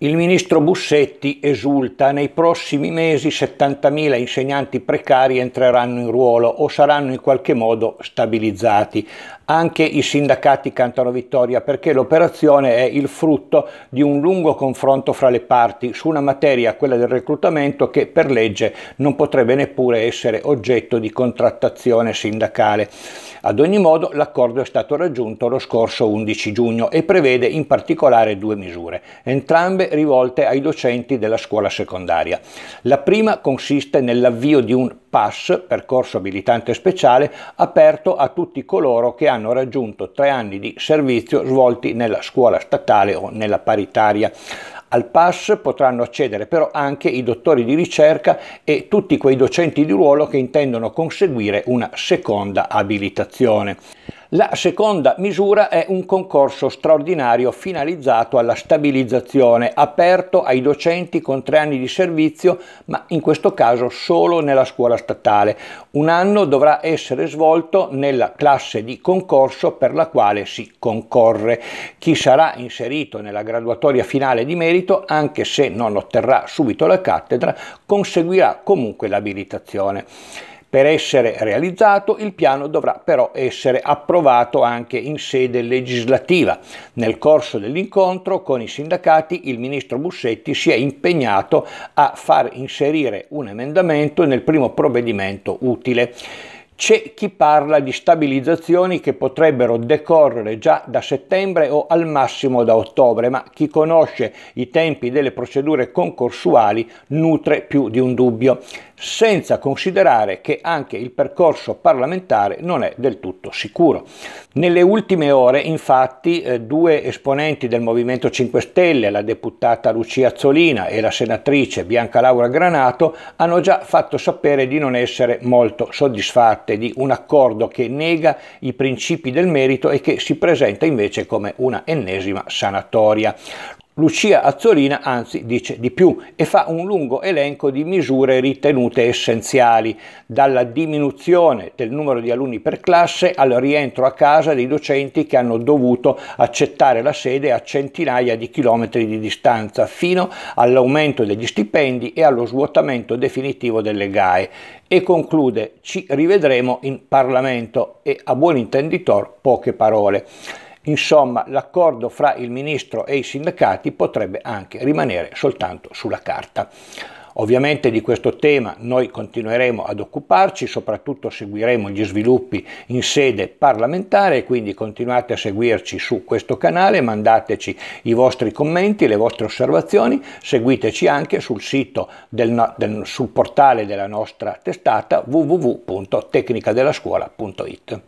Il ministro Bussetti esulta, nei prossimi mesi 70.000 insegnanti precari entreranno in ruolo o saranno in qualche modo stabilizzati. Anche i sindacati cantano vittoria perché l'operazione è il frutto di un lungo confronto fra le parti su una materia, quella del reclutamento, che per legge non potrebbe neppure essere oggetto di contrattazione sindacale. Ad ogni modo l'accordo è stato raggiunto lo scorso 11 giugno e prevede in particolare due misure. Entrambe rivolte ai docenti della scuola secondaria. La prima consiste nell'avvio di un PASS, percorso abilitante speciale, aperto a tutti coloro che hanno raggiunto tre anni di servizio svolti nella scuola statale o nella paritaria. Al PAS potranno accedere però anche i dottori di ricerca e tutti quei docenti di ruolo che intendono conseguire una seconda abilitazione. La seconda misura è un concorso straordinario finalizzato alla stabilizzazione, aperto ai docenti con tre anni di servizio, ma in questo caso solo nella scuola statale. Un anno dovrà essere svolto nella classe di concorso per la quale si concorre. Chi sarà inserito nella graduatoria finale di merito, anche se non otterrà subito la cattedra, conseguirà comunque l'abilitazione. Per essere realizzato il piano dovrà però essere approvato anche in sede legislativa. Nel corso dell'incontro con i sindacati il ministro Bussetti si è impegnato a far inserire un emendamento nel primo provvedimento utile. C'è chi parla di stabilizzazioni che potrebbero decorrere già da settembre o al massimo da ottobre, ma chi conosce i tempi delle procedure concorsuali nutre più di un dubbio, senza considerare che anche il percorso parlamentare non è del tutto sicuro. Nelle ultime ore, infatti, eh, due esponenti del Movimento 5 Stelle, la deputata Lucia Azzolina e la senatrice Bianca Laura Granato, hanno già fatto sapere di non essere molto soddisfatti parte di un accordo che nega i principi del merito e che si presenta invece come una ennesima sanatoria. Lucia Azzolina anzi dice di più e fa un lungo elenco di misure ritenute essenziali, dalla diminuzione del numero di alunni per classe al rientro a casa dei docenti che hanno dovuto accettare la sede a centinaia di chilometri di distanza, fino all'aumento degli stipendi e allo svuotamento definitivo delle GAE. E conclude, ci rivedremo in Parlamento e a buon intenditor poche parole. Insomma, l'accordo fra il ministro e i sindacati potrebbe anche rimanere soltanto sulla carta. Ovviamente di questo tema noi continueremo ad occuparci, soprattutto seguiremo gli sviluppi in sede parlamentare, quindi continuate a seguirci su questo canale, mandateci i vostri commenti, le vostre osservazioni, seguiteci anche sul sito, del, del, sul portale della nostra testata www.tecnicadellascuola.it.